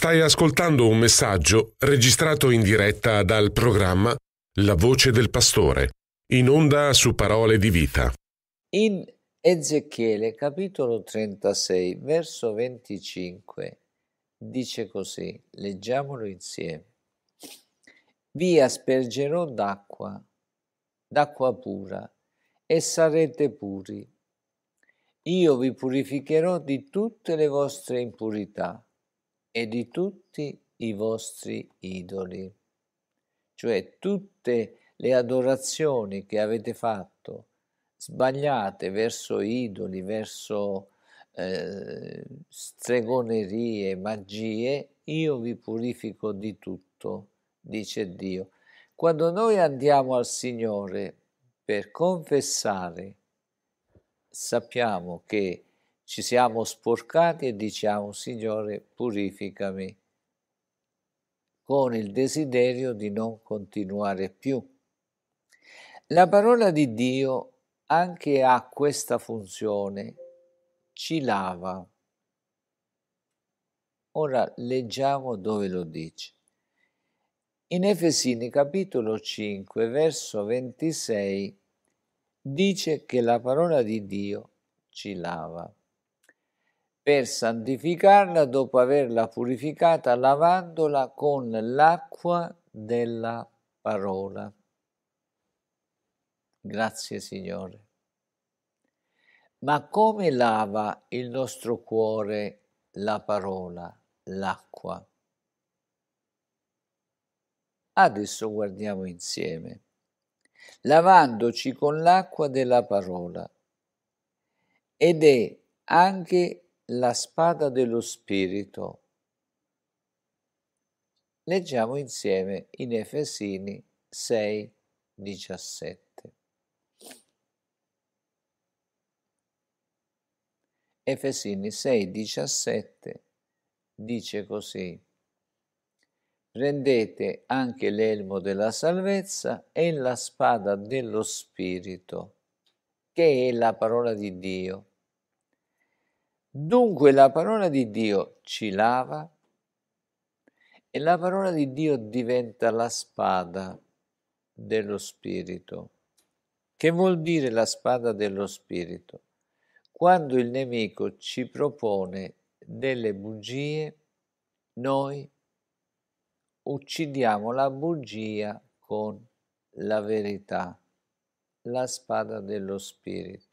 Stai ascoltando un messaggio registrato in diretta dal programma La voce del pastore, in onda su parole di vita. In Ezechiele capitolo 36, verso 25, dice così, leggiamolo insieme. Vi aspergerò d'acqua, d'acqua pura, e sarete puri. Io vi purificherò di tutte le vostre impurità e di tutti i vostri idoli, cioè tutte le adorazioni che avete fatto sbagliate verso idoli, verso eh, stregonerie, magie, io vi purifico di tutto, dice Dio. Quando noi andiamo al Signore per confessare, sappiamo che ci siamo sporcati e diciamo Signore purificami con il desiderio di non continuare più. La parola di Dio anche ha questa funzione, ci lava. Ora leggiamo dove lo dice. In Efesini capitolo 5 verso 26 dice che la parola di Dio ci lava per santificarla dopo averla purificata lavandola con l'acqua della parola. Grazie Signore. Ma come lava il nostro cuore la parola, l'acqua? Adesso guardiamo insieme. Lavandoci con l'acqua della parola. Ed è anche la spada dello Spirito. Leggiamo insieme in Efesini 6, 17. Efesini 6, 17 dice così. Prendete anche l'elmo della salvezza e la spada dello Spirito, che è la parola di Dio Dunque la parola di Dio ci lava e la parola di Dio diventa la spada dello Spirito. Che vuol dire la spada dello Spirito? Quando il nemico ci propone delle bugie, noi uccidiamo la bugia con la verità, la spada dello Spirito.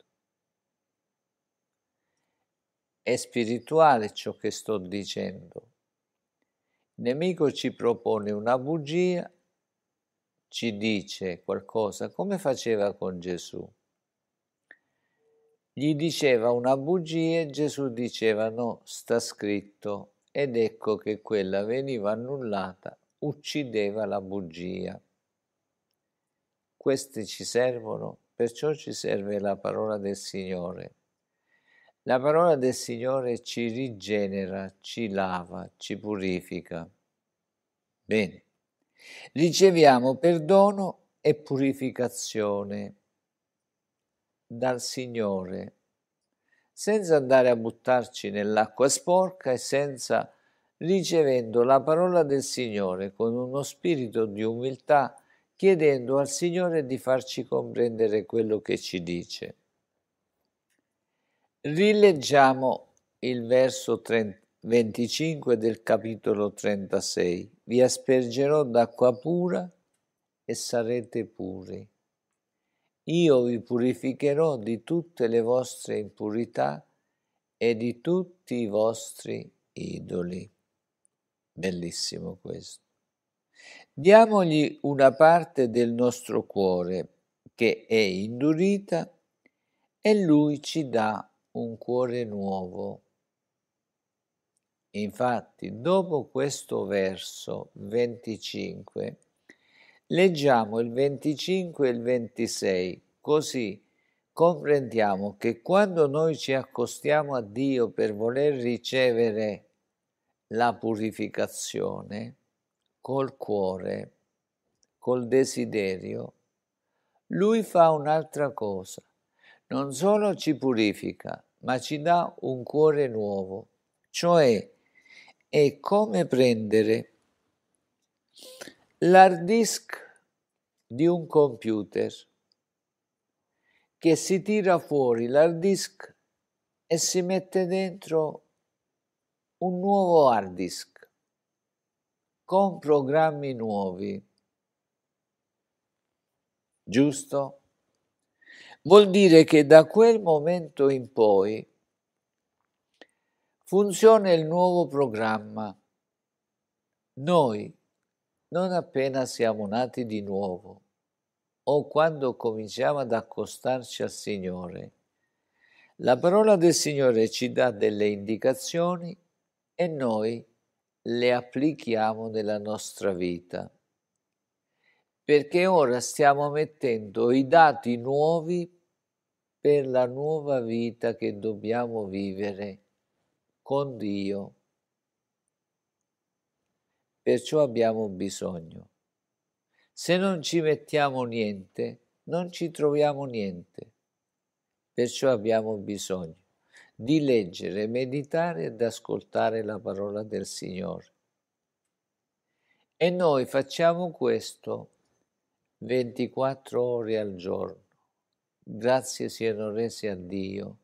È spirituale ciò che sto dicendo. Il nemico ci propone una bugia, ci dice qualcosa come faceva con Gesù. Gli diceva una bugia e Gesù diceva no, sta scritto ed ecco che quella veniva annullata, uccideva la bugia. Queste ci servono, perciò ci serve la parola del Signore. La parola del Signore ci rigenera, ci lava, ci purifica. Bene, riceviamo perdono e purificazione dal Signore, senza andare a buttarci nell'acqua sporca e senza ricevendo la parola del Signore con uno spirito di umiltà, chiedendo al Signore di farci comprendere quello che ci dice. Rileggiamo il verso 30, 25 del capitolo 36. Vi aspergerò d'acqua pura e sarete puri. Io vi purificherò di tutte le vostre impurità e di tutti i vostri idoli. Bellissimo questo. Diamogli una parte del nostro cuore che è indurita e lui ci dà un cuore nuovo. Infatti, dopo questo verso 25, leggiamo il 25 e il 26, così comprendiamo che quando noi ci accostiamo a Dio per voler ricevere la purificazione col cuore, col desiderio, lui fa un'altra cosa. Non solo ci purifica, ma ci dà un cuore nuovo, cioè è come prendere l'hard disk di un computer che si tira fuori l'hard disk e si mette dentro un nuovo hard disk con programmi nuovi. Giusto? Vuol dire che da quel momento in poi funziona il nuovo programma. Noi, non appena siamo nati di nuovo, o quando cominciamo ad accostarci al Signore, la parola del Signore ci dà delle indicazioni e noi le applichiamo nella nostra vita. Perché ora stiamo mettendo i dati nuovi per la nuova vita che dobbiamo vivere con Dio. Perciò abbiamo bisogno. Se non ci mettiamo niente, non ci troviamo niente. Perciò abbiamo bisogno di leggere, meditare ed ascoltare la parola del Signore. E noi facciamo questo 24 ore al giorno grazie siano resi a Dio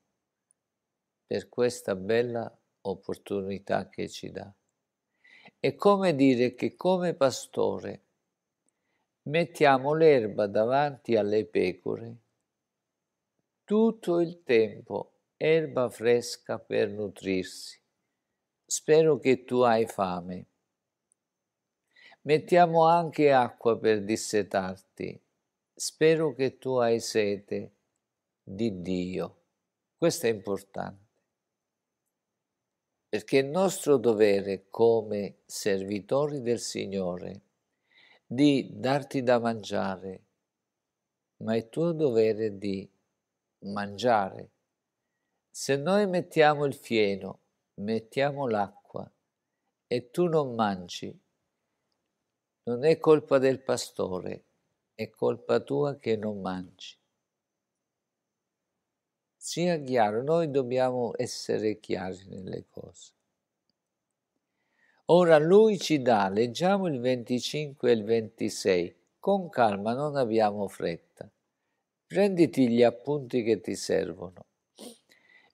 per questa bella opportunità che ci dà. È come dire che come pastore mettiamo l'erba davanti alle pecore tutto il tempo, erba fresca per nutrirsi. Spero che tu hai fame. Mettiamo anche acqua per dissetarti. Spero che tu hai sete di Dio. Questo è importante, perché è nostro dovere come servitori del Signore di darti da mangiare, ma è tuo dovere di mangiare. Se noi mettiamo il fieno, mettiamo l'acqua e tu non mangi, non è colpa del pastore, è colpa tua che non mangi sia chiaro, noi dobbiamo essere chiari nelle cose. Ora lui ci dà, leggiamo il 25 e il 26, con calma, non abbiamo fretta. Prenditi gli appunti che ti servono.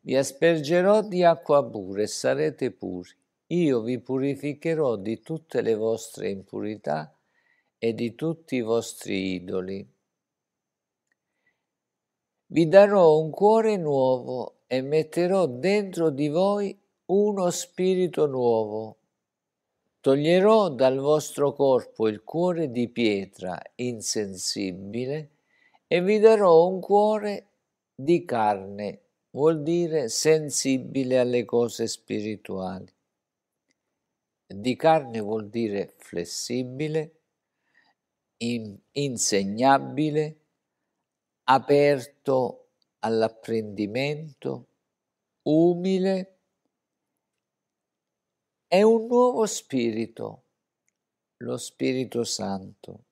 Vi aspergerò di acqua pura e sarete puri. Io vi purificherò di tutte le vostre impurità e di tutti i vostri idoli. Vi darò un cuore nuovo e metterò dentro di voi uno spirito nuovo. Toglierò dal vostro corpo il cuore di pietra insensibile e vi darò un cuore di carne, vuol dire sensibile alle cose spirituali. Di carne vuol dire flessibile, in, insegnabile, aperto all'apprendimento, umile, è un nuovo spirito, lo Spirito Santo,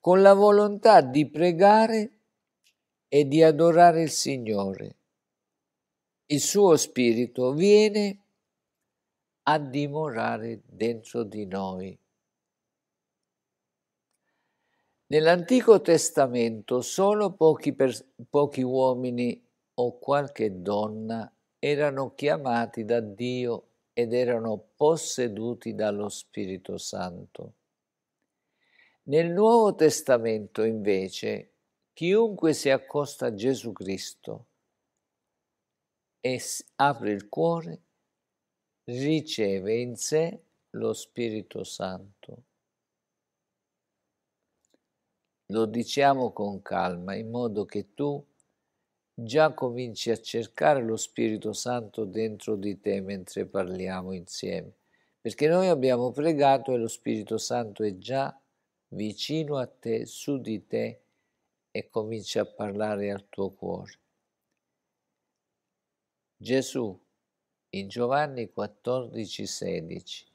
con la volontà di pregare e di adorare il Signore. Il suo spirito viene a dimorare dentro di noi. Nell'Antico Testamento solo pochi, pochi uomini o qualche donna erano chiamati da Dio ed erano posseduti dallo Spirito Santo. Nel Nuovo Testamento invece chiunque si accosta a Gesù Cristo e apre il cuore riceve in sé lo Spirito Santo. Lo diciamo con calma, in modo che tu già cominci a cercare lo Spirito Santo dentro di te mentre parliamo insieme, perché noi abbiamo pregato e lo Spirito Santo è già vicino a te, su di te e comincia a parlare al tuo cuore. Gesù in Giovanni 14, 16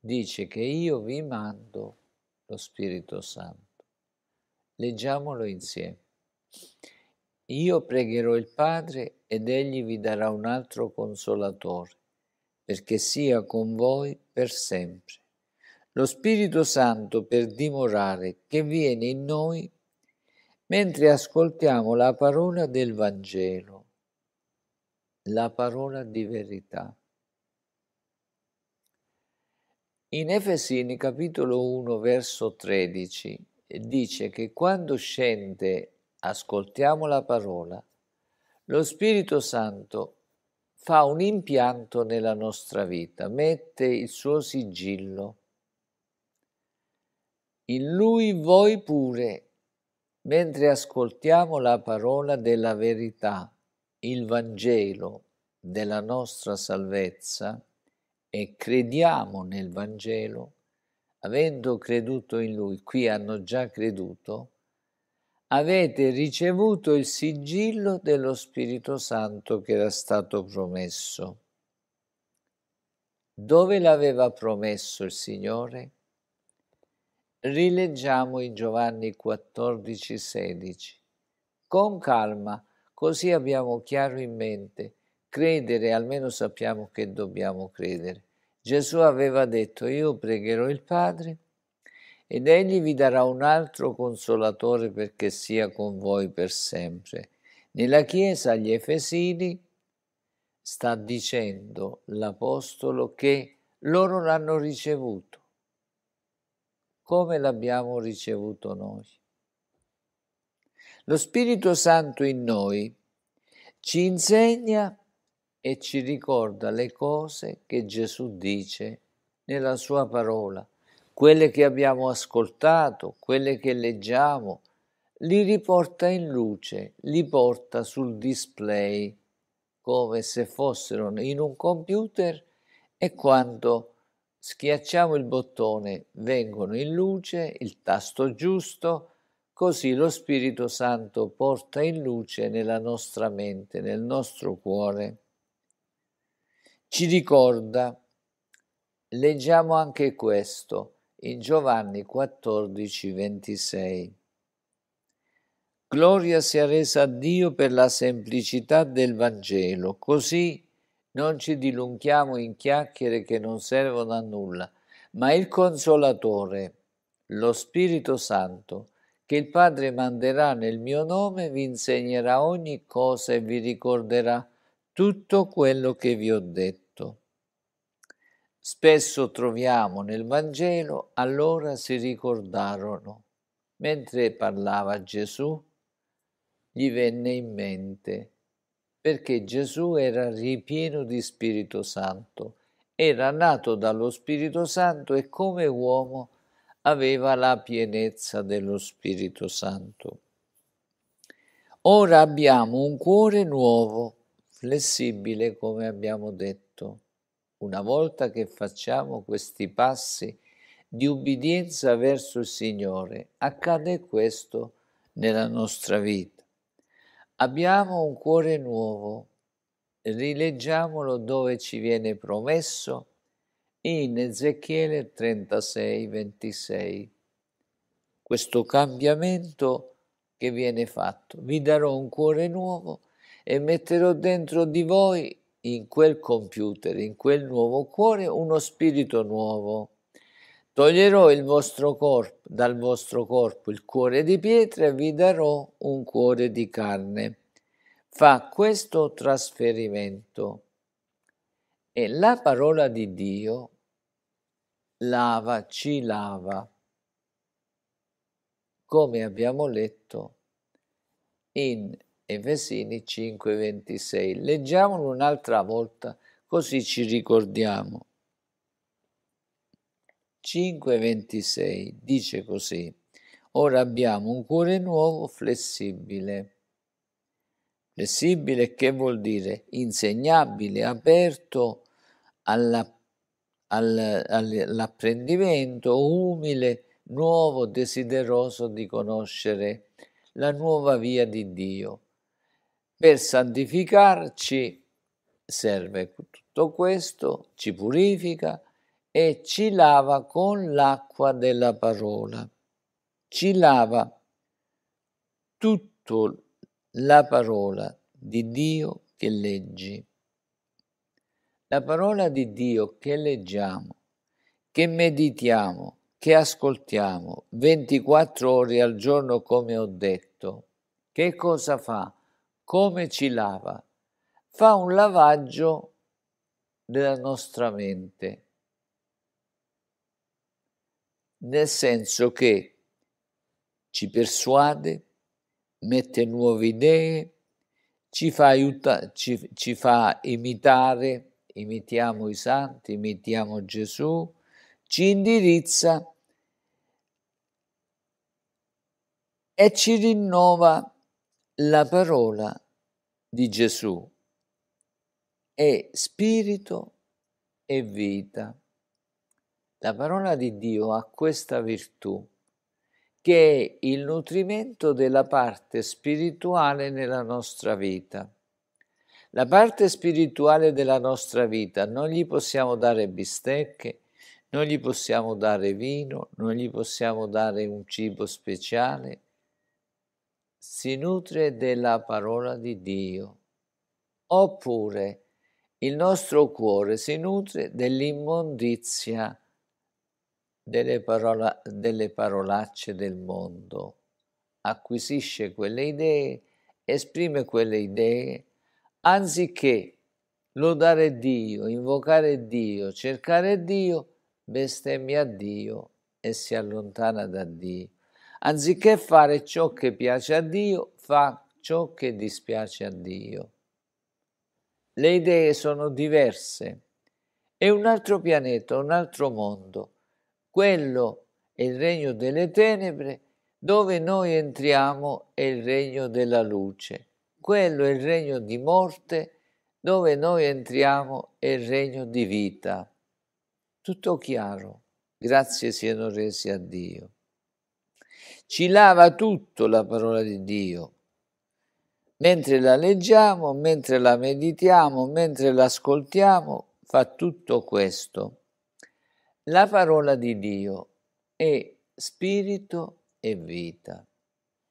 dice che io vi mando lo Spirito Santo. Leggiamolo insieme. Io pregherò il Padre ed egli vi darà un altro consolatore, perché sia con voi per sempre. Lo Spirito Santo per dimorare che viene in noi mentre ascoltiamo la parola del Vangelo, la parola di verità. In Efesini capitolo 1 verso 13 dice che quando scende, ascoltiamo la parola, lo Spirito Santo fa un impianto nella nostra vita, mette il suo sigillo. In lui voi pure, mentre ascoltiamo la parola della verità, il Vangelo della nostra salvezza, e crediamo nel Vangelo, avendo creduto in lui, qui hanno già creduto, avete ricevuto il sigillo dello Spirito Santo che era stato promesso. Dove l'aveva promesso il Signore? Rileggiamo in Giovanni 14, 16. Con calma, così abbiamo chiaro in mente, credere, almeno sappiamo che dobbiamo credere. Gesù aveva detto, io pregherò il Padre ed egli vi darà un altro consolatore perché sia con voi per sempre. Nella Chiesa agli Efesini sta dicendo l'Apostolo che loro l'hanno ricevuto. Come l'abbiamo ricevuto noi? Lo Spirito Santo in noi ci insegna e ci ricorda le cose che Gesù dice nella sua parola, quelle che abbiamo ascoltato, quelle che leggiamo, li riporta in luce, li porta sul display come se fossero in un computer e quando schiacciamo il bottone vengono in luce, il tasto giusto, così lo Spirito Santo porta in luce nella nostra mente, nel nostro cuore. Ci ricorda, leggiamo anche questo in Giovanni 14, 26. Gloria sia resa a Dio per la semplicità del Vangelo, così non ci dilunghiamo in chiacchiere che non servono a nulla, ma il Consolatore, lo Spirito Santo, che il Padre manderà nel mio nome, vi insegnerà ogni cosa e vi ricorderà tutto quello che vi ho detto. Spesso troviamo nel Vangelo allora si ricordarono, mentre parlava Gesù, gli venne in mente, perché Gesù era ripieno di Spirito Santo, era nato dallo Spirito Santo e come uomo aveva la pienezza dello Spirito Santo. Ora abbiamo un cuore nuovo, flessibile come abbiamo detto. Una volta che facciamo questi passi di ubbidienza verso il Signore, accade questo nella nostra vita. Abbiamo un cuore nuovo, rileggiamolo dove ci viene promesso in Ezechiele 36, 26. Questo cambiamento che viene fatto, vi darò un cuore nuovo e metterò dentro di voi in quel computer, in quel nuovo cuore, uno spirito nuovo. Toglierò il vostro corpo, dal vostro corpo il cuore di pietra e vi darò un cuore di carne. Fa questo trasferimento. E la parola di Dio lava, ci lava. Come abbiamo letto in Efesini 5,26. Leggiamolo un'altra volta così ci ricordiamo. 5,26 dice così, ora abbiamo un cuore nuovo flessibile. Flessibile che vuol dire insegnabile, aperto alla, all, all'apprendimento, umile, nuovo, desideroso di conoscere la nuova via di Dio. Per santificarci serve tutto questo, ci purifica e ci lava con l'acqua della parola. Ci lava tutta la parola di Dio che leggi. La parola di Dio che leggiamo, che meditiamo, che ascoltiamo 24 ore al giorno, come ho detto, che cosa fa? Come ci lava? Fa un lavaggio della nostra mente, nel senso che ci persuade, mette nuove idee, ci fa, aiuta, ci, ci fa imitare, imitiamo i santi, imitiamo Gesù, ci indirizza e ci rinnova la parola di Gesù è spirito e vita. La parola di Dio ha questa virtù, che è il nutrimento della parte spirituale nella nostra vita. La parte spirituale della nostra vita non gli possiamo dare bistecche, non gli possiamo dare vino, non gli possiamo dare un cibo speciale, si nutre della parola di Dio, oppure il nostro cuore si nutre dell'immondizia delle, parola, delle parolacce del mondo, acquisisce quelle idee, esprime quelle idee, anziché lodare Dio, invocare Dio, cercare Dio, bestemmia Dio e si allontana da Dio. Anziché fare ciò che piace a Dio, fa ciò che dispiace a Dio. Le idee sono diverse. È un altro pianeta, un altro mondo. Quello è il regno delle tenebre, dove noi entriamo è il regno della luce. Quello è il regno di morte, dove noi entriamo è il regno di vita. Tutto chiaro. Grazie siano resi a Dio ci lava tutto la parola di Dio. Mentre la leggiamo, mentre la meditiamo, mentre l'ascoltiamo, fa tutto questo. La parola di Dio è spirito e vita.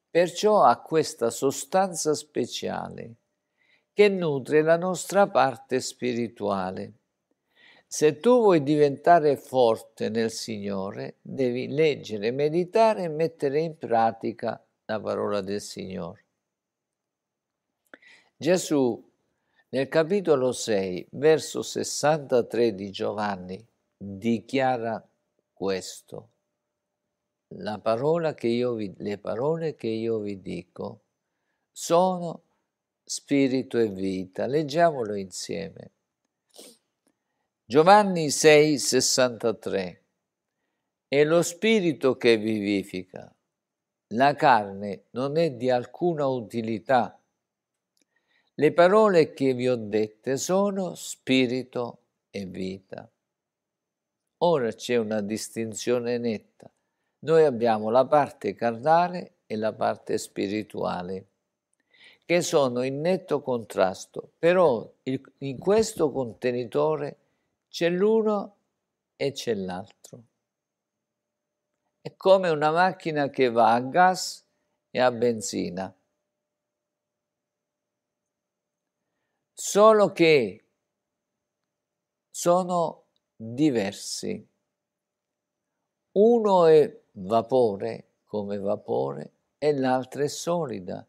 Perciò ha questa sostanza speciale che nutre la nostra parte spirituale. Se tu vuoi diventare forte nel Signore, devi leggere, meditare e mettere in pratica la parola del Signore. Gesù nel capitolo 6, verso 63 di Giovanni, dichiara questo. La parola che io vi, le parole che io vi dico sono spirito e vita. Leggiamolo insieme. Giovanni 6, 63. È lo spirito che vivifica. La carne non è di alcuna utilità. Le parole che vi ho dette sono spirito e vita. Ora c'è una distinzione netta. Noi abbiamo la parte carnale e la parte spirituale, che sono in netto contrasto, però in questo contenitore c'è l'uno e c'è l'altro. È come una macchina che va a gas e a benzina. Solo che sono diversi. Uno è vapore come vapore e l'altra è solida.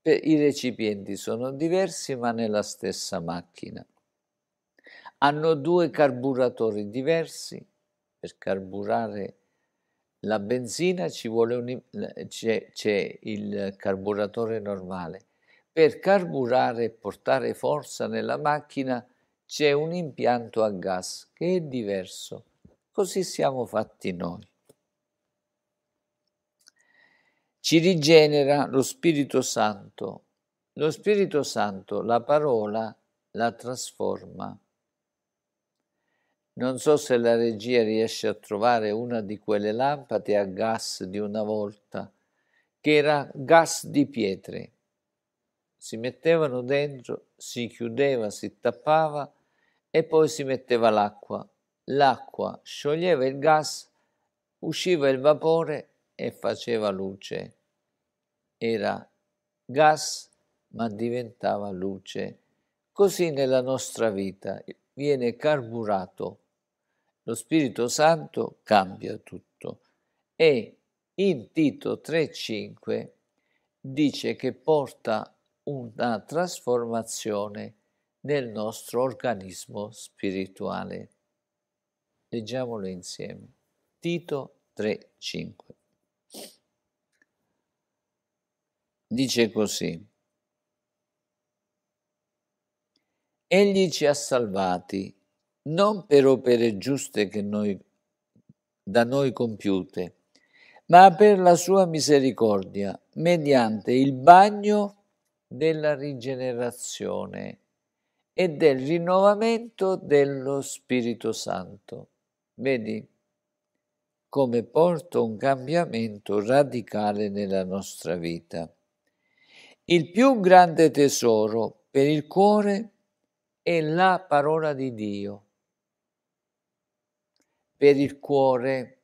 I recipienti sono diversi ma nella stessa macchina hanno due carburatori diversi per carburare la benzina ci c'è, il carburatore normale per carburare e portare forza nella macchina c'è un impianto a gas che è diverso così siamo fatti noi ci rigenera lo Spirito Santo lo Spirito Santo la parola la trasforma non so se la regia riesce a trovare una di quelle lampade a gas di una volta, che era gas di pietre. Si mettevano dentro, si chiudeva, si tappava e poi si metteva l'acqua. L'acqua scioglieva il gas, usciva il vapore e faceva luce. Era gas ma diventava luce. Così nella nostra vita viene carburato lo Spirito Santo cambia tutto e in Tito 3.5 dice che porta una trasformazione nel nostro organismo spirituale. Leggiamolo insieme. Tito 3.5 dice così. Egli ci ha salvati non per opere giuste noi, da noi compiute, ma per la sua misericordia, mediante il bagno della rigenerazione e del rinnovamento dello Spirito Santo. Vedi come porta un cambiamento radicale nella nostra vita. Il più grande tesoro per il cuore è la parola di Dio per il cuore,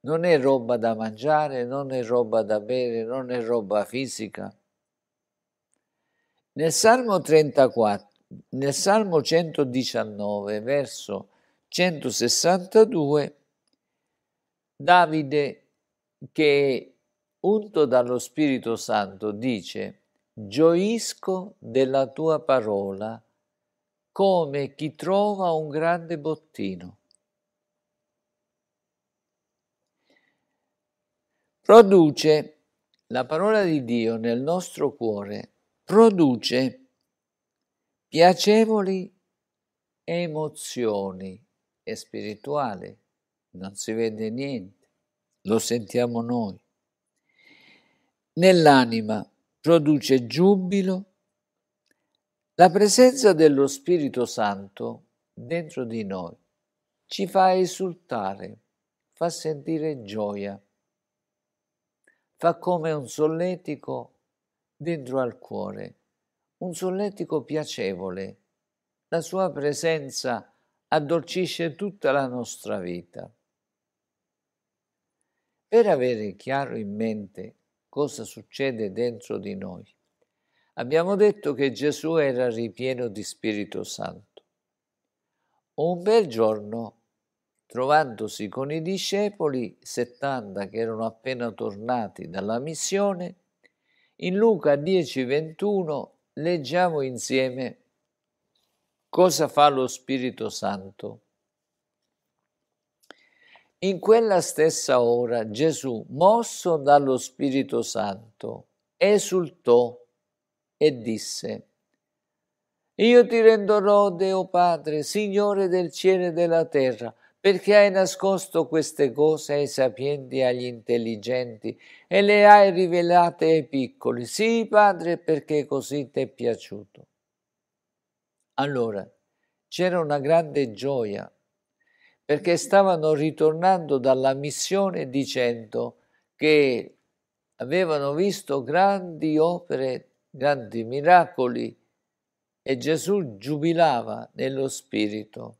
non è roba da mangiare, non è roba da bere, non è roba fisica. Nel Salmo 34, nel Salmo 119, verso 162, Davide, che è unto dallo Spirito Santo, dice, gioisco della tua parola come chi trova un grande bottino. produce la parola di Dio nel nostro cuore, produce piacevoli emozioni. e spirituali. non si vede niente, lo sentiamo noi. Nell'anima produce giubilo la presenza dello Spirito Santo dentro di noi ci fa esultare, fa sentire gioia fa come un solletico dentro al cuore, un solletico piacevole. La sua presenza addolcisce tutta la nostra vita. Per avere chiaro in mente cosa succede dentro di noi, abbiamo detto che Gesù era ripieno di Spirito Santo. Un bel giorno trovandosi con i discepoli, 70 che erano appena tornati dalla missione, in Luca 10:21 leggiamo insieme cosa fa lo Spirito Santo. In quella stessa ora Gesù, mosso dallo Spirito Santo, esultò e disse, Io ti rendo lode, o Padre, Signore del cielo e della terra, perché hai nascosto queste cose ai sapienti e agli intelligenti e le hai rivelate ai piccoli. Sì, Padre, perché così ti è piaciuto. Allora c'era una grande gioia perché stavano ritornando dalla missione dicendo che avevano visto grandi opere, grandi miracoli e Gesù giubilava nello spirito.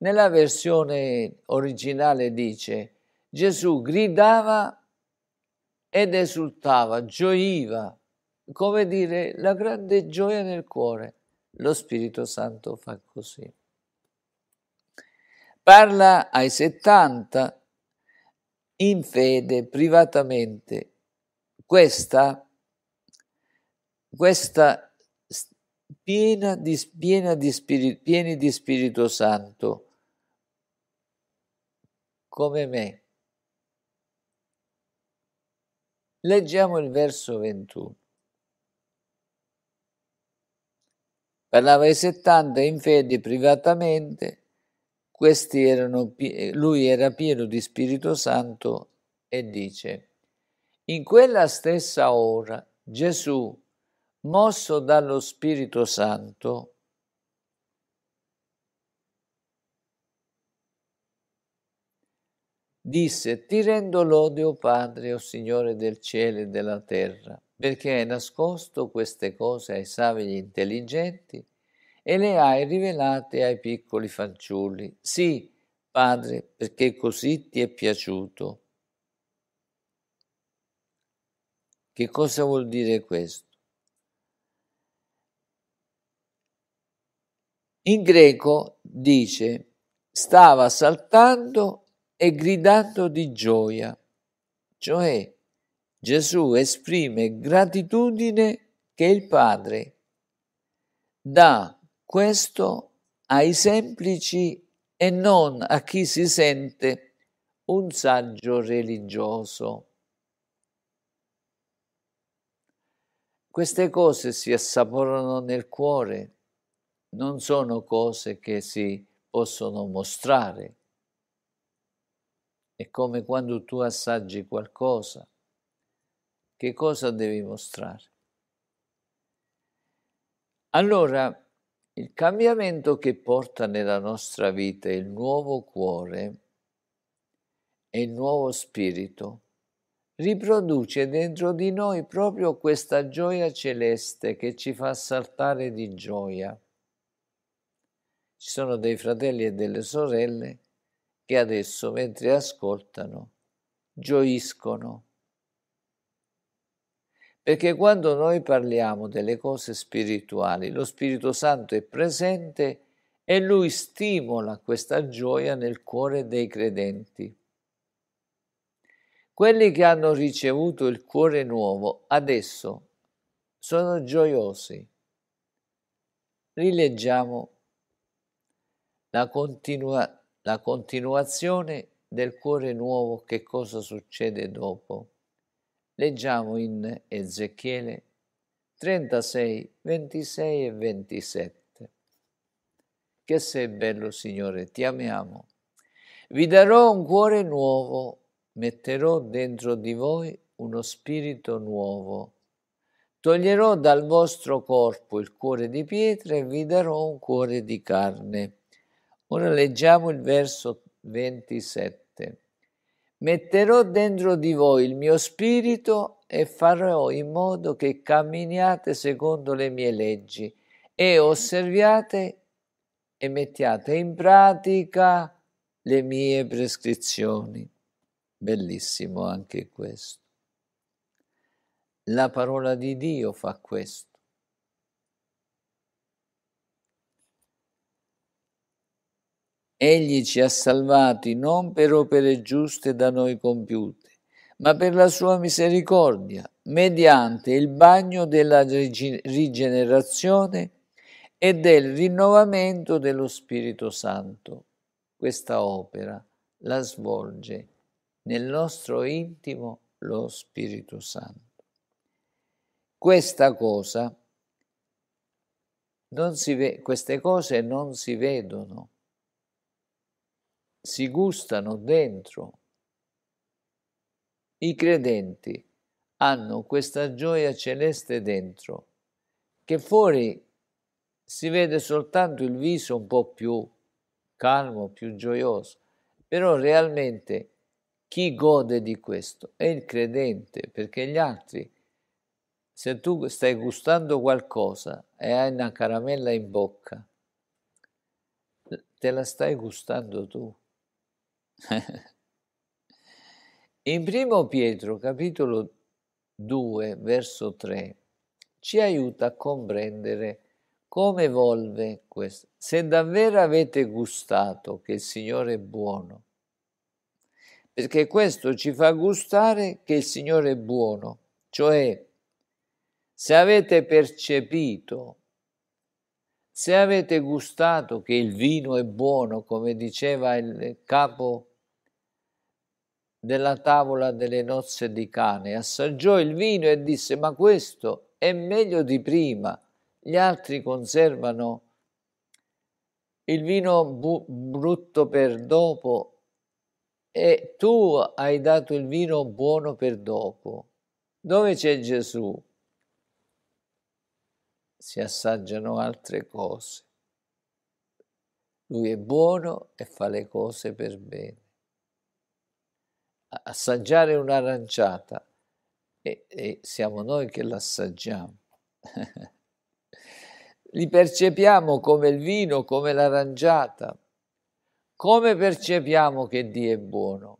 Nella versione originale dice Gesù gridava ed esultava, gioiva, come dire la grande gioia nel cuore. Lo Spirito Santo fa così. Parla ai 70 in fede privatamente. Questa, questa piena di, piena di spirito, pieni di Spirito Santo come me. Leggiamo il verso 21. Parlava ai 70 fede privatamente, questi erano, lui era pieno di Spirito Santo e dice, in quella stessa ora Gesù, mosso dallo Spirito Santo, disse, ti rendo lode, o Padre, o Signore del cielo e della terra, perché hai nascosto queste cose ai savegli intelligenti e le hai rivelate ai piccoli fanciulli. Sì, Padre, perché così ti è piaciuto. Che cosa vuol dire questo? In greco dice stava saltando e gridando di gioia. Cioè Gesù esprime gratitudine che il Padre dà questo ai semplici e non a chi si sente un saggio religioso. Queste cose si assaporano nel cuore, non sono cose che si possono mostrare. È come quando tu assaggi qualcosa. Che cosa devi mostrare? Allora, il cambiamento che porta nella nostra vita il nuovo cuore e il nuovo spirito riproduce dentro di noi proprio questa gioia celeste che ci fa saltare di gioia. Ci sono dei fratelli e delle sorelle che che adesso, mentre ascoltano, gioiscono. Perché quando noi parliamo delle cose spirituali, lo Spirito Santo è presente e lui stimola questa gioia nel cuore dei credenti. Quelli che hanno ricevuto il cuore nuovo adesso sono gioiosi. Rileggiamo la continua la continuazione del cuore nuovo, che cosa succede dopo. Leggiamo in Ezechiele 36, 26 e 27. Che sei bello, Signore, ti amiamo. Vi darò un cuore nuovo, metterò dentro di voi uno spirito nuovo. Toglierò dal vostro corpo il cuore di pietra e vi darò un cuore di carne Ora leggiamo il verso 27. Metterò dentro di voi il mio spirito e farò in modo che camminiate secondo le mie leggi e osserviate e mettiate in pratica le mie prescrizioni. Bellissimo anche questo. La parola di Dio fa questo. Egli ci ha salvati non per opere giuste da noi compiute, ma per la sua misericordia, mediante il bagno della rigenerazione e del rinnovamento dello Spirito Santo. Questa opera la svolge nel nostro intimo lo Spirito Santo. Questa cosa non si ve- queste cose non si vedono si gustano dentro. I credenti hanno questa gioia celeste dentro, che fuori si vede soltanto il viso un po' più calmo, più gioioso, però realmente chi gode di questo è il credente, perché gli altri, se tu stai gustando qualcosa e hai una caramella in bocca, te la stai gustando tu. In primo Pietro, capitolo 2, verso 3, ci aiuta a comprendere come evolve questo. Se davvero avete gustato che il Signore è buono, perché questo ci fa gustare che il Signore è buono, cioè se avete percepito, se avete gustato che il vino è buono, come diceva il capo della tavola delle nozze di cane, assaggiò il vino e disse ma questo è meglio di prima, gli altri conservano il vino bu- brutto per dopo e tu hai dato il vino buono per dopo. Dove c'è Gesù? Si assaggiano altre cose. Lui è buono e fa le cose per bene assaggiare un'aranciata e, e siamo noi che l'assaggiamo. Li percepiamo come il vino, come l'aranciata. Come percepiamo che Dio è buono?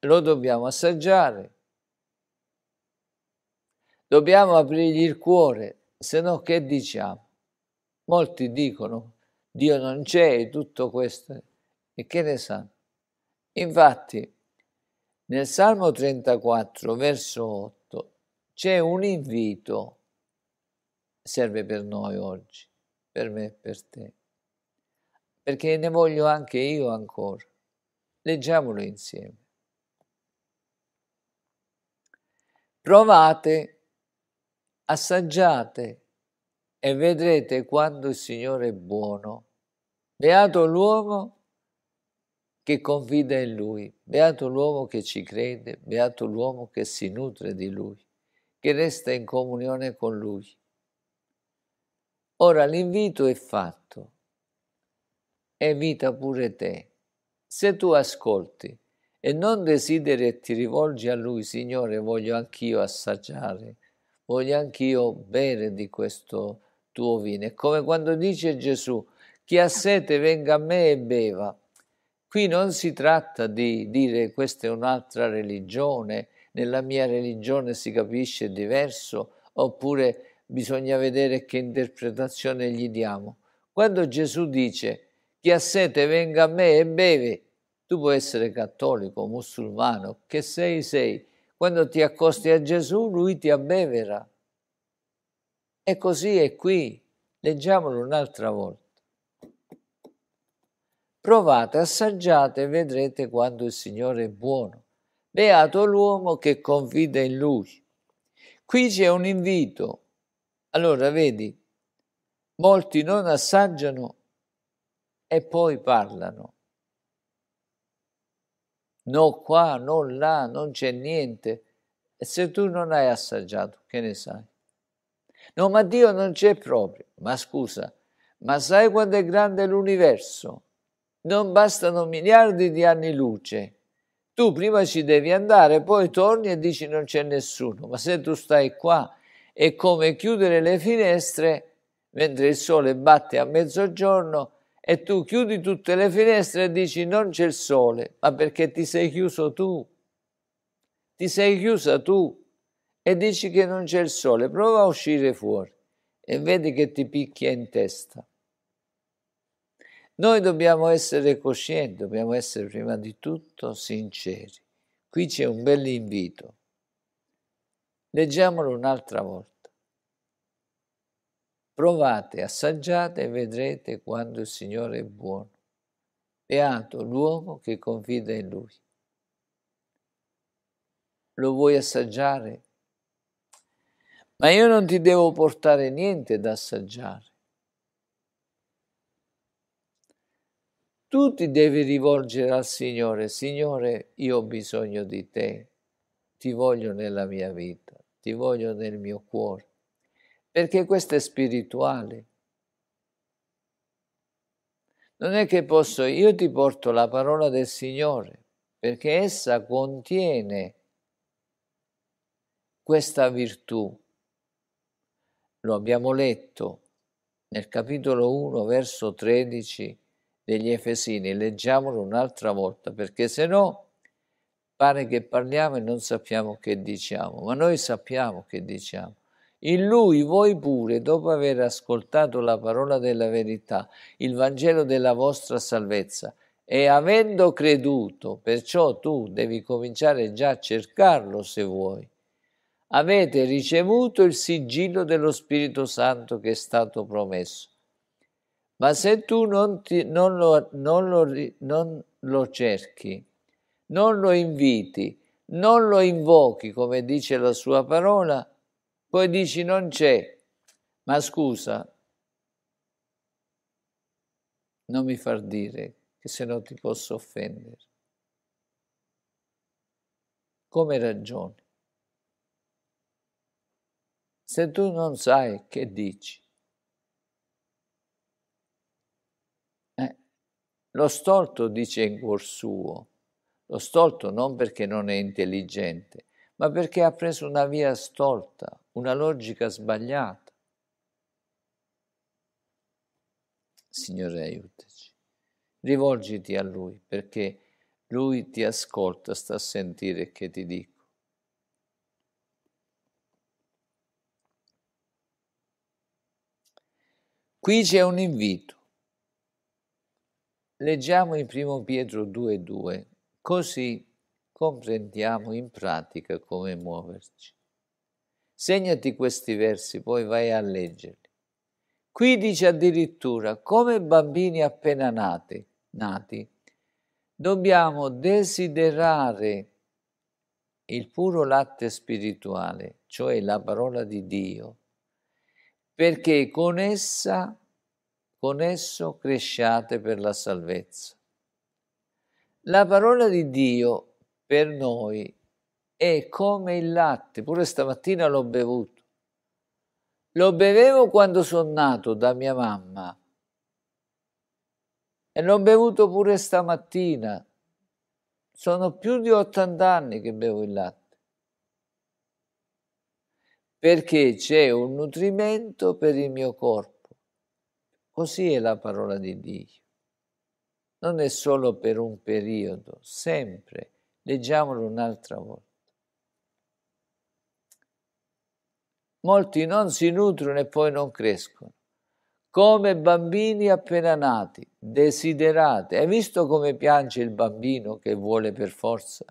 Lo dobbiamo assaggiare. Dobbiamo aprirgli il cuore, se no che diciamo? Molti dicono Dio non c'è e tutto questo, e che ne sanno? Infatti, nel Salmo 34, verso 8, c'è un invito, serve per noi oggi, per me e per te, perché ne voglio anche io ancora. Leggiamolo insieme. Provate, assaggiate e vedrete quando il Signore è buono. Beato l'uomo che confida in Lui. Beato l'uomo che ci crede, beato l'uomo che si nutre di Lui, che resta in comunione con Lui. Ora l'invito è fatto. Evita pure te. Se tu ascolti e non desideri e ti rivolgi a Lui, Signore, voglio anch'io assaggiare, voglio anch'io bere di questo tuo vino. È come quando dice Gesù, chi ha sete venga a me e beva Qui non si tratta di dire questa è un'altra religione, nella mia religione si capisce diverso, oppure bisogna vedere che interpretazione gli diamo. Quando Gesù dice chi ha sete venga a me e beve, tu puoi essere cattolico, musulmano, che sei sei, quando ti accosti a Gesù lui ti abbeverà. E così è qui, leggiamolo un'altra volta. Provate, assaggiate e vedrete quanto il Signore è buono. Beato l'uomo che confida in Lui. Qui c'è un invito. Allora, vedi, molti non assaggiano e poi parlano. No qua, non là, non c'è niente. E se tu non hai assaggiato, che ne sai? No, ma Dio non c'è proprio. Ma scusa, ma sai quanto è grande l'universo? non bastano miliardi di anni luce. Tu prima ci devi andare, poi torni e dici non c'è nessuno, ma se tu stai qua è come chiudere le finestre mentre il sole batte a mezzogiorno e tu chiudi tutte le finestre e dici non c'è il sole, ma perché ti sei chiuso tu, ti sei chiusa tu e dici che non c'è il sole, prova a uscire fuori e vedi che ti picchia in testa. Noi dobbiamo essere coscienti, dobbiamo essere prima di tutto sinceri. Qui c'è un bel invito. Leggiamolo un'altra volta. Provate, assaggiate e vedrete quando il Signore è buono. Beato l'uomo che confida in Lui. Lo vuoi assaggiare? Ma io non ti devo portare niente da assaggiare. tu ti devi rivolgere al Signore, Signore, io ho bisogno di te, ti voglio nella mia vita, ti voglio nel mio cuore, perché questo è spirituale. Non è che posso, io ti porto la parola del Signore, perché essa contiene questa virtù. Lo abbiamo letto nel capitolo 1, verso 13 degli Efesini, leggiamolo un'altra volta, perché se no pare che parliamo e non sappiamo che diciamo, ma noi sappiamo che diciamo. In lui voi pure, dopo aver ascoltato la parola della verità, il Vangelo della vostra salvezza, e avendo creduto, perciò tu devi cominciare già a cercarlo se vuoi, avete ricevuto il sigillo dello Spirito Santo che è stato promesso ma se tu non, ti, non, lo, non, lo, non lo cerchi, non lo inviti, non lo invochi, come dice la sua parola, poi dici non c'è, ma scusa, non mi far dire che se no ti posso offendere. Come ragioni? Se tu non sai che dici, Lo stolto dice in cuor suo, lo stolto non perché non è intelligente, ma perché ha preso una via stolta, una logica sbagliata. Signore aiutaci, rivolgiti a Lui perché Lui ti ascolta, sta a sentire che ti dico. Qui c'è un invito Leggiamo in 1 Pietro 2,2, così comprendiamo in pratica come muoverci. Segnati questi versi, poi vai a leggerli. Qui dice addirittura, come bambini appena nati, nati dobbiamo desiderare il puro latte spirituale, cioè la parola di Dio, perché con essa con esso cresciate per la salvezza. La parola di Dio per noi è come il latte, pure stamattina l'ho bevuto. Lo bevevo quando sono nato da mia mamma e l'ho bevuto pure stamattina. Sono più di 80 anni che bevo il latte. Perché c'è un nutrimento per il mio corpo Così è la parola di Dio. Non è solo per un periodo, sempre. Leggiamolo un'altra volta. Molti non si nutrono e poi non crescono. Come bambini appena nati, desiderate. Hai visto come piange il bambino che vuole per forza?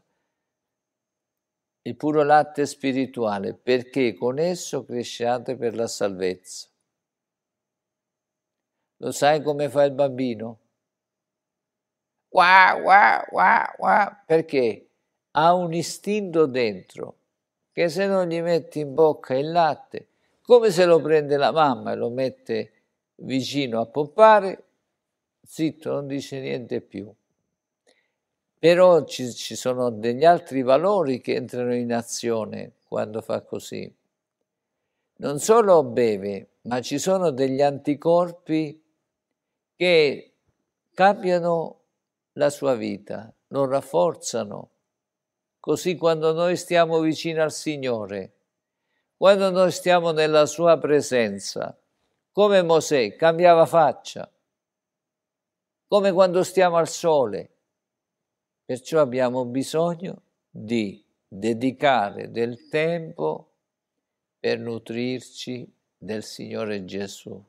il puro latte spirituale, perché con esso cresciate per la salvezza. Lo sai come fa il bambino? Qua, qua, qua, qua, perché ha un istinto dentro che se non gli metti in bocca il latte, come se lo prende la mamma e lo mette vicino a poppare, zitto, non dice niente più. Però ci, ci sono degli altri valori che entrano in azione quando fa così. Non solo beve, ma ci sono degli anticorpi che cambiano la sua vita, lo rafforzano. Così quando noi stiamo vicino al Signore, quando noi stiamo nella sua presenza, come Mosè cambiava faccia, come quando stiamo al sole. Perciò abbiamo bisogno di dedicare del tempo per nutrirci del Signore Gesù.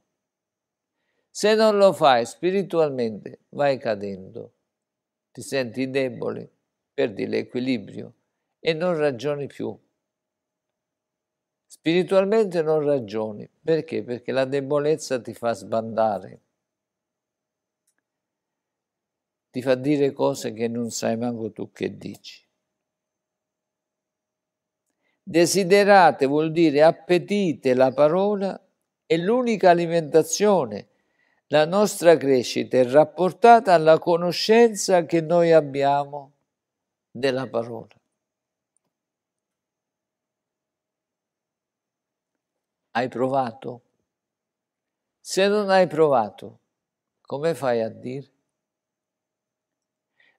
Se non lo fai spiritualmente, vai cadendo, ti senti debole, perdi l'equilibrio e non ragioni più. Spiritualmente non ragioni, perché? Perché la debolezza ti fa sbandare, ti fa dire cose che non sai manco tu che dici. Desiderate vuol dire appetite la parola, è l'unica alimentazione la nostra crescita è rapportata alla conoscenza che noi abbiamo della parola. Hai provato? Se non hai provato, come fai a dire?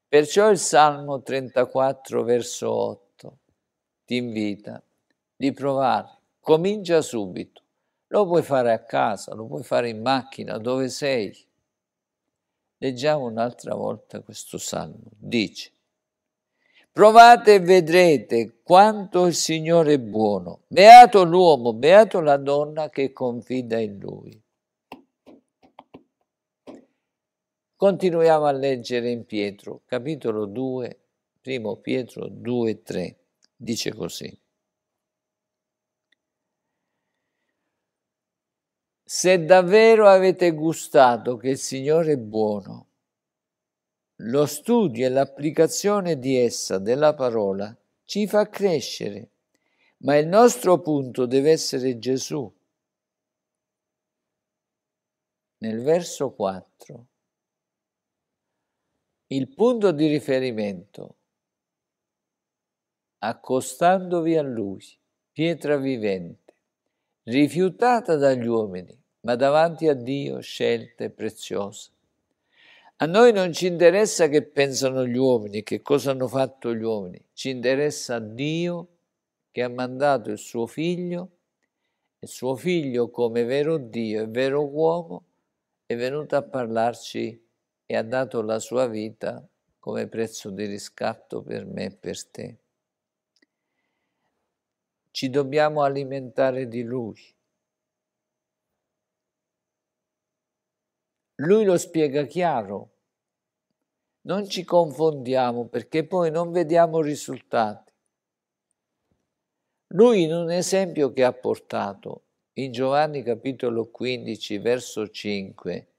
Perciò il Salmo 34, verso 8, ti invita di provare, comincia subito. Lo puoi fare a casa, lo puoi fare in macchina, dove sei. Leggiamo un'altra volta questo salmo. Dice, provate e vedrete quanto il Signore è buono. Beato l'uomo, beato la donna che confida in Lui. Continuiamo a leggere in Pietro, capitolo 2, primo Pietro 2, 3. Dice così. se davvero avete gustato che il Signore è buono, lo studio e l'applicazione di essa, della parola, ci fa crescere, ma il nostro punto deve essere Gesù. Nel verso 4, il punto di riferimento, accostandovi a Lui, pietra vivente, rifiutata dagli uomini, ma davanti a Dio scelta e preziosa. A noi non ci interessa che pensano gli uomini, che cosa hanno fatto gli uomini, ci interessa Dio che ha mandato il suo figlio, il suo figlio come vero Dio e vero uomo, è venuto a parlarci e ha dato la sua vita come prezzo di riscatto per me e per te ci dobbiamo alimentare di Lui. Lui lo spiega chiaro, non ci confondiamo perché poi non vediamo risultati. Lui in un esempio che ha portato in Giovanni capitolo 15 verso 5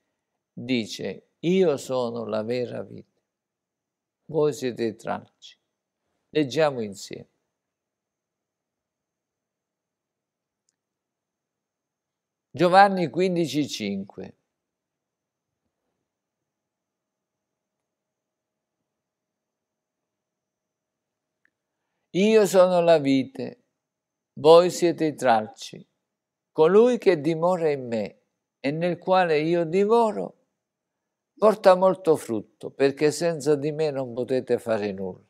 dice io sono la vera vita, voi siete i tralci. Leggiamo insieme. Giovanni 15,5 Io sono la vite, voi siete i tralci. Colui che dimora in me e nel quale io divoro, porta molto frutto, perché senza di me non potete fare nulla.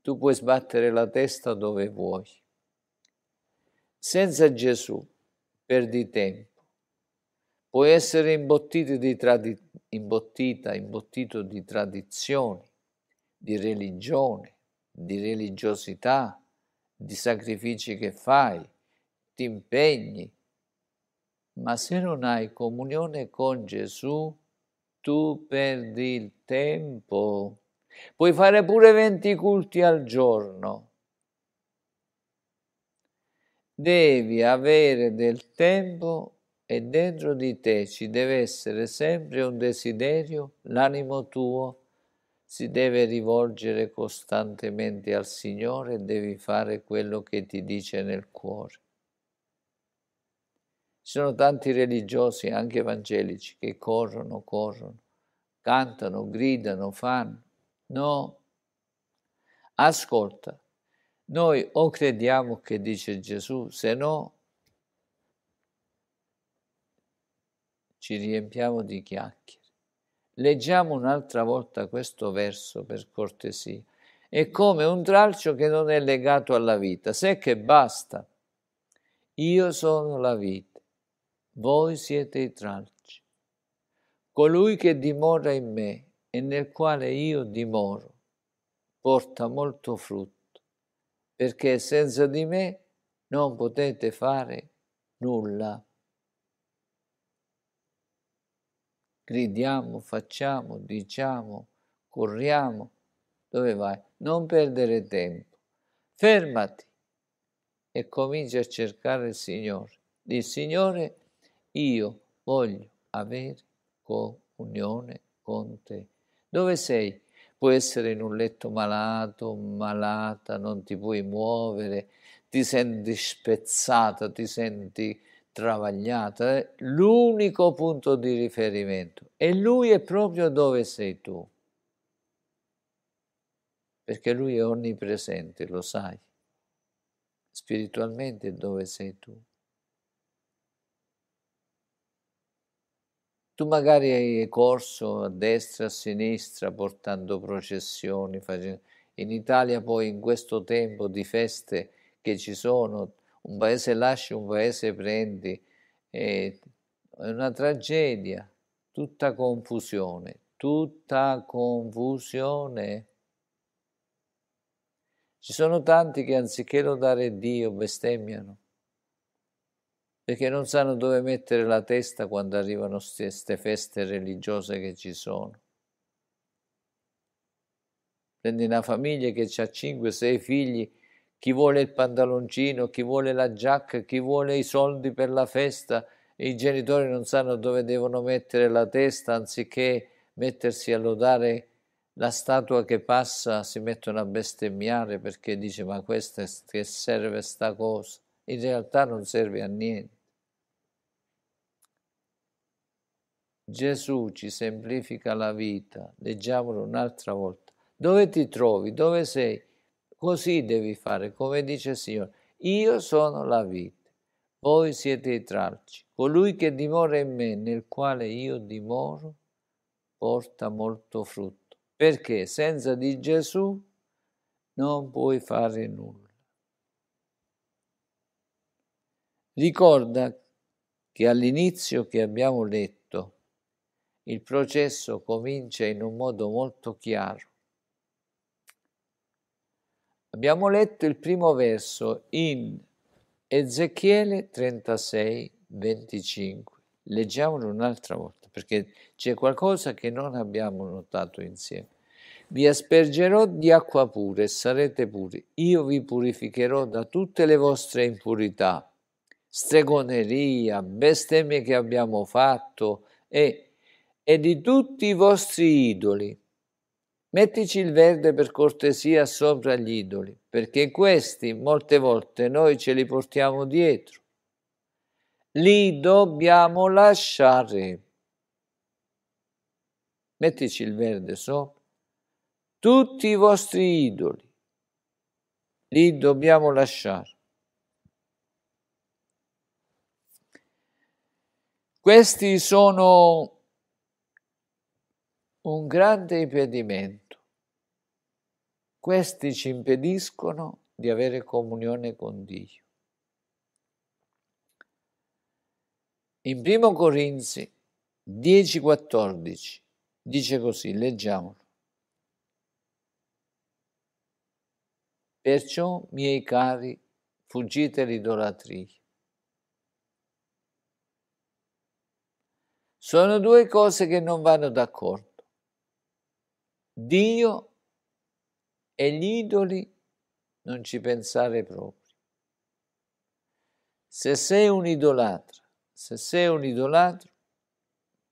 Tu puoi sbattere la testa dove vuoi senza Gesù perdi tempo. Puoi essere imbottito di tradi- imbottita, imbottito di tradizioni, di religione, di religiosità, di sacrifici che fai, ti impegni. Ma se non hai comunione con Gesù, tu perdi il tempo. Puoi fare pure 20 culti al giorno, devi avere del tempo e dentro di te ci deve essere sempre un desiderio, l'animo tuo si deve rivolgere costantemente al Signore e devi fare quello che ti dice nel cuore. Ci sono tanti religiosi, anche evangelici, che corrono, corrono, cantano, gridano, fanno. No, ascolta, noi o crediamo che dice Gesù, se no ci riempiamo di chiacchiere. Leggiamo un'altra volta questo verso per cortesia. È come un tralcio che non è legato alla vita. Se che basta, io sono la vita, voi siete i tralci. Colui che dimora in me e nel quale io dimoro porta molto frutto perché senza di me non potete fare nulla. Gridiamo, facciamo, diciamo, corriamo. Dove vai? Non perdere tempo. Fermati e comincia a cercare il Signore. Dì, Signore, io voglio avere comunione con te. Dove sei? puoi essere in un letto malato, malata, non ti puoi muovere, ti senti spezzata, ti senti travagliata. Eh? L'unico punto di riferimento. E lui è proprio dove sei tu. Perché lui è onnipresente, lo sai. Spiritualmente dove sei tu. Tu magari hai corso a destra, a sinistra, portando processioni. Facendo... In Italia poi in questo tempo di feste che ci sono, un paese lasci, un paese prendi, è una tragedia, tutta confusione, tutta confusione. Ci sono tanti che anziché lodare Dio bestemmiano perché non sanno dove mettere la testa quando arrivano queste feste religiose che ci sono. Prendi una famiglia che ha 5-6 figli, chi vuole il pantaloncino, chi vuole la giacca, chi vuole i soldi per la festa, e i genitori non sanno dove devono mettere la testa, anziché mettersi a lodare la statua che passa si mettono a bestemmiare perché dice ma questa che serve sta cosa? in realtà non serve a niente. Gesù ci semplifica la vita, leggiamolo un'altra volta. Dove ti trovi? Dove sei? Così devi fare, come dice il Signore. Io sono la vita, voi siete i tralci. Colui che dimora in me, nel quale io dimoro, porta molto frutto. Perché senza di Gesù non puoi fare nulla. Ricorda che all'inizio che abbiamo letto il processo comincia in un modo molto chiaro. Abbiamo letto il primo verso in Ezechiele 36, 25. Leggiamolo un'altra volta perché c'è qualcosa che non abbiamo notato insieme. Vi aspergerò di acqua pura e sarete puri. Io vi purificherò da tutte le vostre impurità stregoneria, bestemmie che abbiamo fatto e, e di tutti i vostri idoli. Mettici il verde per cortesia sopra gli idoli, perché questi molte volte noi ce li portiamo dietro. Li dobbiamo lasciare. Mettici il verde sopra. Tutti i vostri idoli li dobbiamo lasciare. Questi sono un grande impedimento. Questi ci impediscono di avere comunione con Dio. In 1 Corinzi 10:14 dice così, leggiamolo. Perciò, miei cari, fuggite l'idolatria. Sono due cose che non vanno d'accordo. Dio e gli idoli non ci pensare proprio. Se sei un idolatra, se sei un idolatro,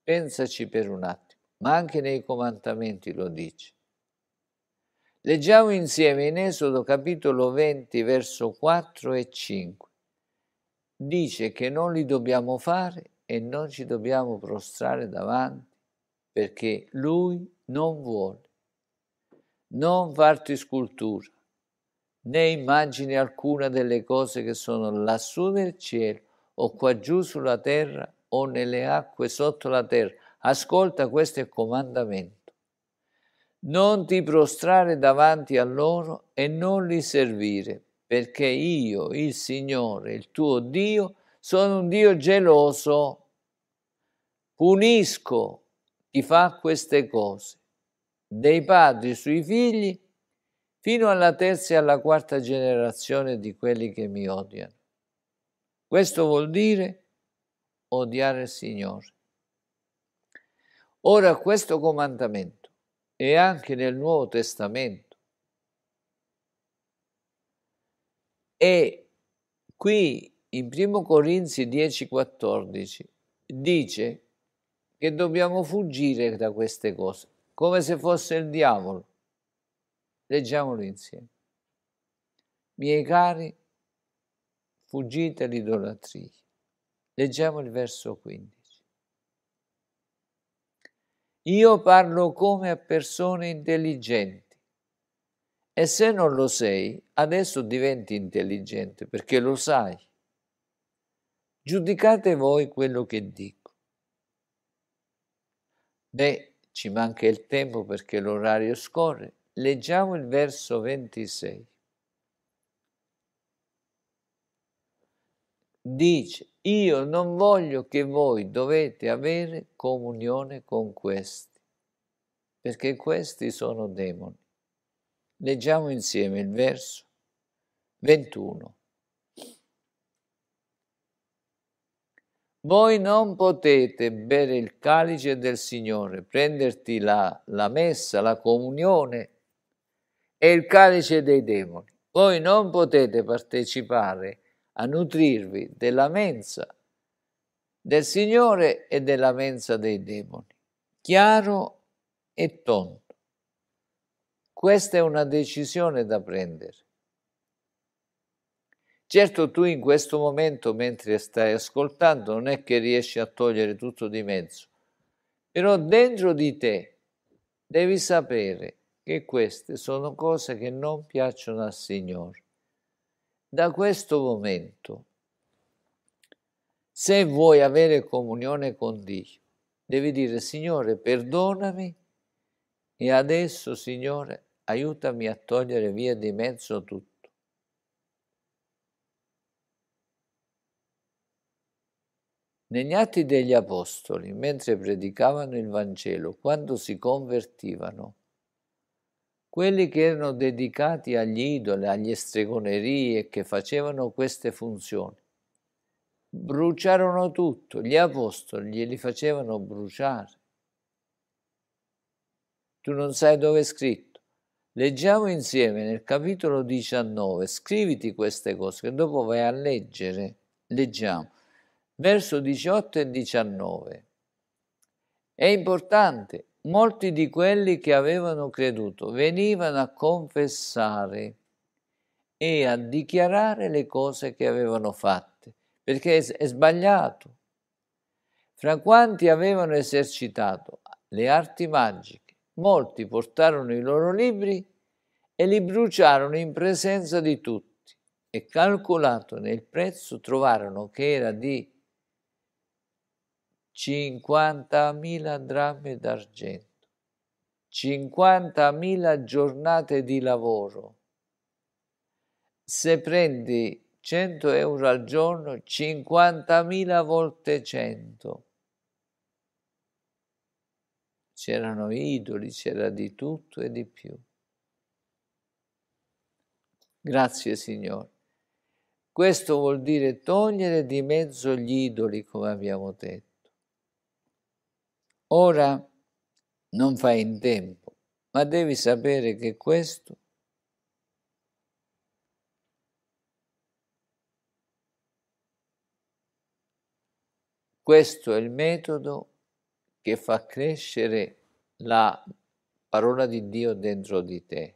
pensaci per un attimo, ma anche nei comandamenti lo dice. Leggiamo insieme in Esodo capitolo 20, verso 4 e 5. Dice che non li dobbiamo fare e non ci dobbiamo prostrare davanti perché lui non vuole non farti scultura né immagini alcuna delle cose che sono lassù nel cielo o qua giù sulla terra o nelle acque sotto la terra. Ascolta questo comandamento. Non ti prostrare davanti a loro e non li servire, perché io, il Signore, il tuo Dio, sono un Dio geloso, punisco chi fa queste cose, dei padri sui figli, fino alla terza e alla quarta generazione di quelli che mi odiano. Questo vuol dire odiare il Signore. Ora questo comandamento è anche nel Nuovo Testamento. E qui in 1 Corinzi 10:14 dice che dobbiamo fuggire da queste cose, come se fosse il diavolo. Leggiamolo insieme. Miei cari, fuggite all'idolatria. Leggiamo il verso 15. Io parlo come a persone intelligenti e se non lo sei, adesso diventi intelligente perché lo sai giudicate voi quello che dico. Beh, ci manca il tempo perché l'orario scorre. Leggiamo il verso 26. Dice, io non voglio che voi dovete avere comunione con questi, perché questi sono demoni. Leggiamo insieme il verso 21. voi non potete bere il calice del Signore, prenderti la, la messa, la comunione e il calice dei demoni. Voi non potete partecipare a nutrirvi della mensa del Signore e della mensa dei demoni. Chiaro e tondo. Questa è una decisione da prendere. Certo tu in questo momento, mentre stai ascoltando, non è che riesci a togliere tutto di mezzo, però dentro di te devi sapere che queste sono cose che non piacciono al Signore. Da questo momento, se vuoi avere comunione con Dio, devi dire Signore perdonami e adesso Signore aiutami a togliere via di mezzo tutto Negli atti degli Apostoli, mentre predicavano il Vangelo, quando si convertivano, quelli che erano dedicati agli idoli, agli stregonerie, che facevano queste funzioni, bruciarono tutto, gli apostoli glieli facevano bruciare. Tu non sai dove è scritto. Leggiamo insieme nel capitolo 19, scriviti queste cose che dopo vai a leggere. Leggiamo verso 18 e 19. È importante, molti di quelli che avevano creduto venivano a confessare e a dichiarare le cose che avevano fatte, perché è sbagliato. Fra quanti avevano esercitato le arti magiche, molti portarono i loro libri e li bruciarono in presenza di tutti e calcolato nel prezzo trovarono che era di 50.000 drammi d'argento, 50.000 giornate di lavoro. Se prendi 100 euro al giorno, 50.000 volte 100. C'erano idoli, c'era di tutto e di più. Grazie Signore. Questo vuol dire togliere di mezzo gli idoli, come abbiamo detto Ora non fai in tempo, ma devi sapere che questo Questo è il metodo che fa crescere la parola di Dio dentro di te.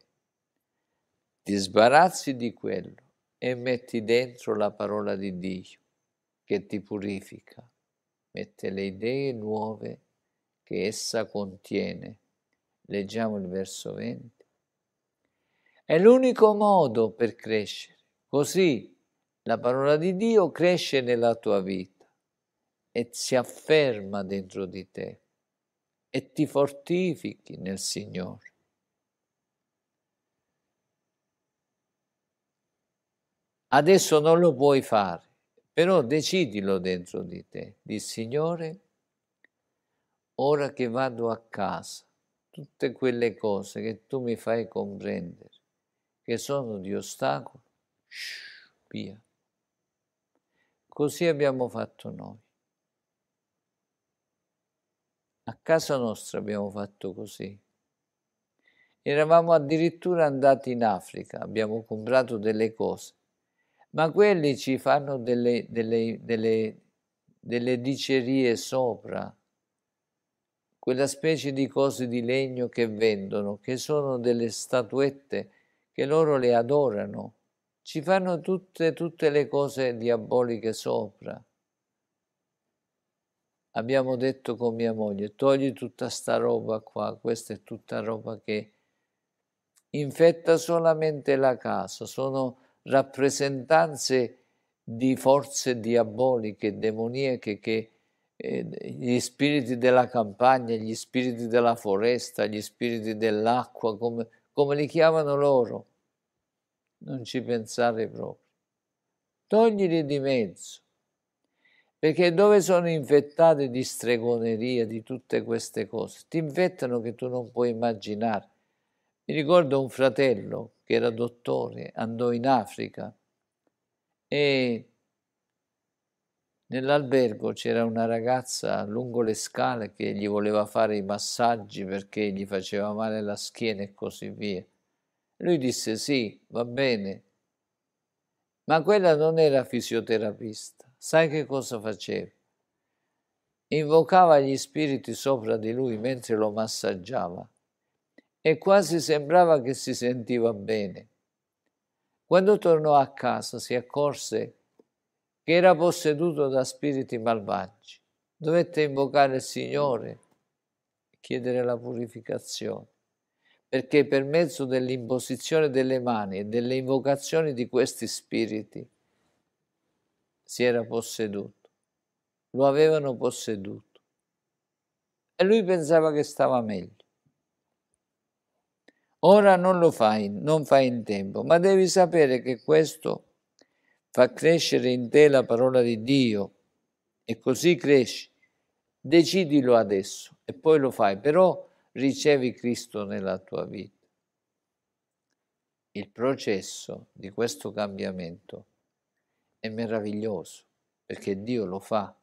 Ti sbarazzi di quello e metti dentro la parola di Dio che ti purifica, mette le idee nuove che essa contiene. Leggiamo il verso 20. È l'unico modo per crescere. Così la parola di Dio cresce nella tua vita e si afferma dentro di te e ti fortifichi nel Signore. Adesso non lo puoi fare, però decidilo dentro di te. Di Signore, ora che vado a casa, tutte quelle cose che tu mi fai comprendere, che sono di ostacolo, shh, via. Così abbiamo fatto noi. A casa nostra abbiamo fatto così. Eravamo addirittura andati in Africa, abbiamo comprato delle cose, ma quelli ci fanno delle, delle, delle, delle dicerie sopra quella specie di cose di legno che vendono, che sono delle statuette, che loro le adorano, ci fanno tutte, tutte le cose diaboliche sopra. Abbiamo detto con mia moglie, togli tutta sta roba qua, questa è tutta roba che infetta solamente la casa, sono rappresentanze di forze diaboliche, demoniache che gli spiriti della campagna, gli spiriti della foresta, gli spiriti dell'acqua, come, come li chiamano loro. Non ci pensare proprio. Toglili di mezzo, perché dove sono infettati di stregoneria, di tutte queste cose? Ti infettano che tu non puoi immaginare. Mi ricordo un fratello che era dottore, andò in Africa e Nell'albergo c'era una ragazza lungo le scale che gli voleva fare i massaggi perché gli faceva male la schiena e così via. Lui disse sì, va bene. Ma quella non era fisioterapista. Sai che cosa faceva? Invocava gli spiriti sopra di lui mentre lo massaggiava e quasi sembrava che si sentiva bene. Quando tornò a casa si accorse che che era posseduto da spiriti malvagi. Dovette invocare il Signore, e chiedere la purificazione, perché per mezzo dell'imposizione delle mani e delle invocazioni di questi spiriti si era posseduto, lo avevano posseduto. E lui pensava che stava meglio. Ora non lo fai, non fai in tempo, ma devi sapere che questo Fa crescere in te la parola di Dio e così cresci. Decidilo adesso e poi lo fai, però ricevi Cristo nella tua vita. Il processo di questo cambiamento è meraviglioso perché Dio lo fa.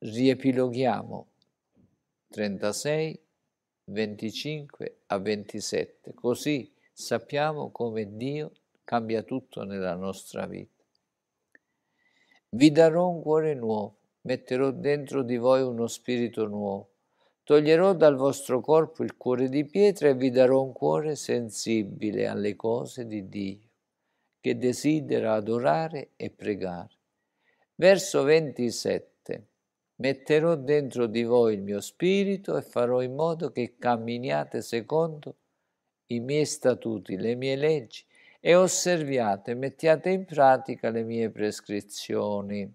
Riepiloghiamo 36, 25 a 27, così sappiamo come Dio cambia tutto nella nostra vita. Vi darò un cuore nuovo, metterò dentro di voi uno spirito nuovo, toglierò dal vostro corpo il cuore di pietra e vi darò un cuore sensibile alle cose di Dio, che desidera adorare e pregare. Verso 27. Metterò dentro di voi il mio spirito e farò in modo che camminiate secondo i miei statuti, le mie leggi e osserviate, mettiate in pratica le mie prescrizioni.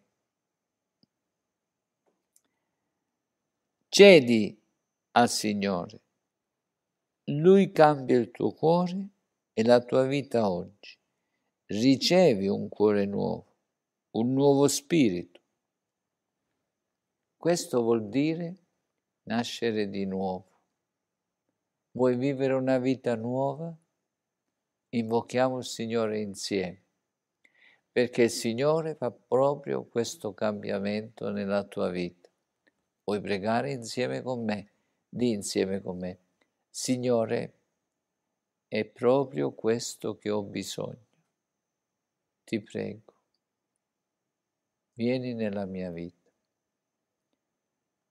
Cedi al Signore, Lui cambia il tuo cuore e la tua vita oggi. Ricevi un cuore nuovo, un nuovo spirito. Questo vuol dire nascere di nuovo. Vuoi vivere una vita nuova? invochiamo il Signore insieme, perché il Signore fa proprio questo cambiamento nella tua vita. Puoi pregare insieme con me, di insieme con me, Signore, è proprio questo che ho bisogno. Ti prego, vieni nella mia vita.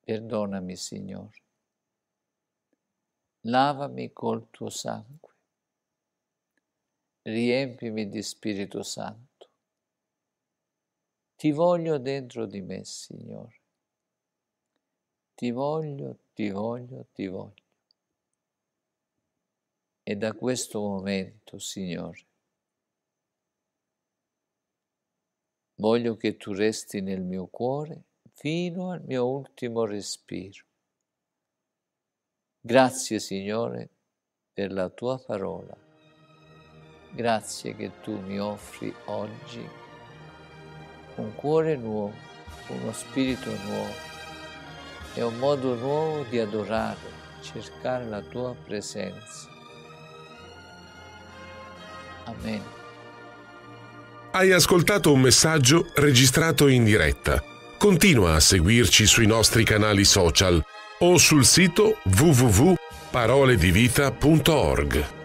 Perdonami, Signore. Lavami col tuo sangue riempimi di Spirito Santo. Ti voglio dentro di me, Signore. Ti voglio, ti voglio, ti voglio. E da questo momento, Signore, voglio che tu resti nel mio cuore fino al mio ultimo respiro. Grazie, Signore, per la tua parola Grazie che tu mi offri oggi un cuore nuovo, uno spirito nuovo e un modo nuovo di adorare, cercare la tua presenza. Amen. Hai ascoltato un messaggio registrato in diretta. Continua a seguirci sui nostri canali social o sul sito www.paroledivita.org.